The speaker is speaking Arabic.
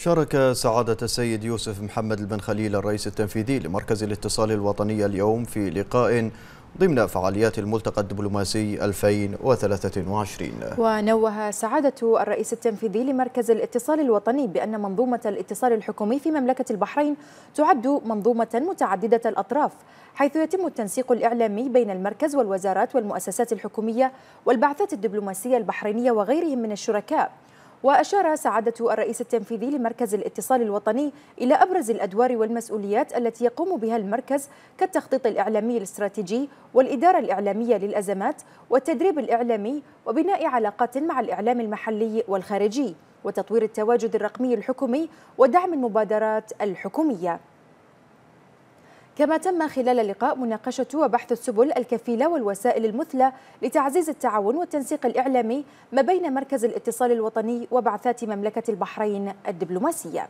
شارك سعادة السيد يوسف محمد بن خليل الرئيس التنفيذي لمركز الاتصال الوطني اليوم في لقاء ضمن فعاليات الملتقى الدبلوماسي 2023 ونوه سعادة الرئيس التنفيذي لمركز الاتصال الوطني بأن منظومة الاتصال الحكومي في مملكة البحرين تعد منظومة متعددة الأطراف حيث يتم التنسيق الإعلامي بين المركز والوزارات والمؤسسات الحكومية والبعثات الدبلوماسية البحرينية وغيرهم من الشركاء وأشار سعادة الرئيس التنفيذي لمركز الاتصال الوطني إلى أبرز الأدوار والمسؤوليات التي يقوم بها المركز كالتخطيط الإعلامي الاستراتيجي والإدارة الإعلامية للأزمات والتدريب الإعلامي وبناء علاقات مع الإعلام المحلي والخارجي وتطوير التواجد الرقمي الحكومي ودعم المبادرات الحكوميه كما تم خلال اللقاء مناقشة وبحث السبل الكفيلة والوسائل المثلى لتعزيز التعاون والتنسيق الإعلامي ما بين مركز الاتصال الوطني وبعثات مملكة البحرين الدبلوماسية